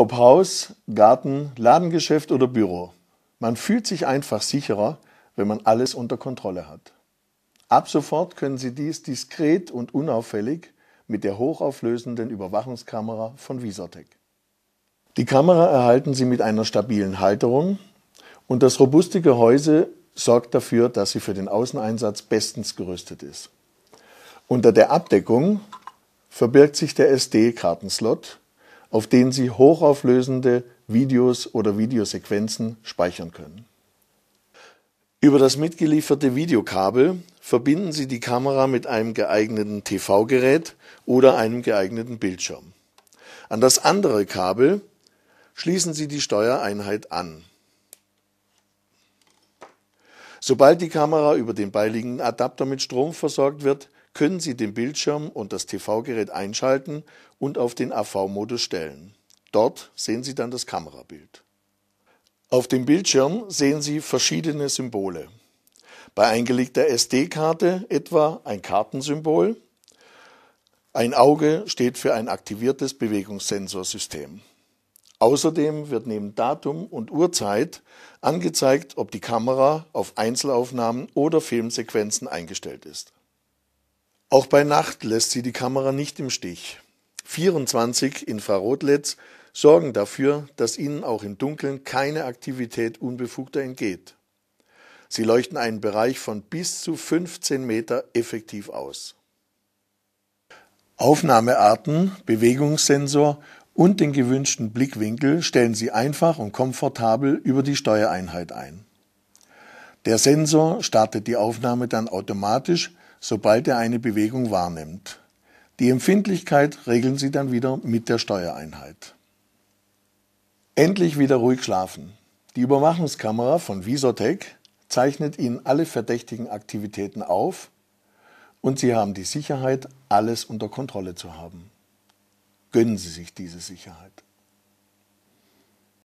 Ob Haus, Garten, Ladengeschäft oder Büro. Man fühlt sich einfach sicherer, wenn man alles unter Kontrolle hat. Ab sofort können Sie dies diskret und unauffällig mit der hochauflösenden Überwachungskamera von Visatec. Die Kamera erhalten Sie mit einer stabilen Halterung und das robuste Gehäuse sorgt dafür, dass sie für den Außeneinsatz bestens gerüstet ist. Unter der Abdeckung verbirgt sich der SD-Kartenslot, auf denen Sie hochauflösende Videos oder Videosequenzen speichern können. Über das mitgelieferte Videokabel verbinden Sie die Kamera mit einem geeigneten TV-Gerät oder einem geeigneten Bildschirm. An das andere Kabel schließen Sie die Steuereinheit an. Sobald die Kamera über den beiliegenden Adapter mit Strom versorgt wird, können Sie den Bildschirm und das TV-Gerät einschalten und auf den AV-Modus stellen. Dort sehen Sie dann das Kamerabild. Auf dem Bildschirm sehen Sie verschiedene Symbole. Bei eingelegter SD-Karte etwa ein Kartensymbol. Ein Auge steht für ein aktiviertes Bewegungssensorsystem. Außerdem wird neben Datum und Uhrzeit angezeigt, ob die Kamera auf Einzelaufnahmen oder Filmsequenzen eingestellt ist. Auch bei Nacht lässt sie die Kamera nicht im Stich. 24 Infrarotlids sorgen dafür, dass ihnen auch im Dunkeln keine Aktivität Unbefugter entgeht. Sie leuchten einen Bereich von bis zu 15 Meter effektiv aus. Aufnahmearten, Bewegungssensor und den gewünschten Blickwinkel stellen Sie einfach und komfortabel über die Steuereinheit ein. Der Sensor startet die Aufnahme dann automatisch sobald er eine Bewegung wahrnimmt. Die Empfindlichkeit regeln Sie dann wieder mit der Steuereinheit. Endlich wieder ruhig schlafen. Die Überwachungskamera von Visotech zeichnet Ihnen alle verdächtigen Aktivitäten auf und Sie haben die Sicherheit, alles unter Kontrolle zu haben. Gönnen Sie sich diese Sicherheit.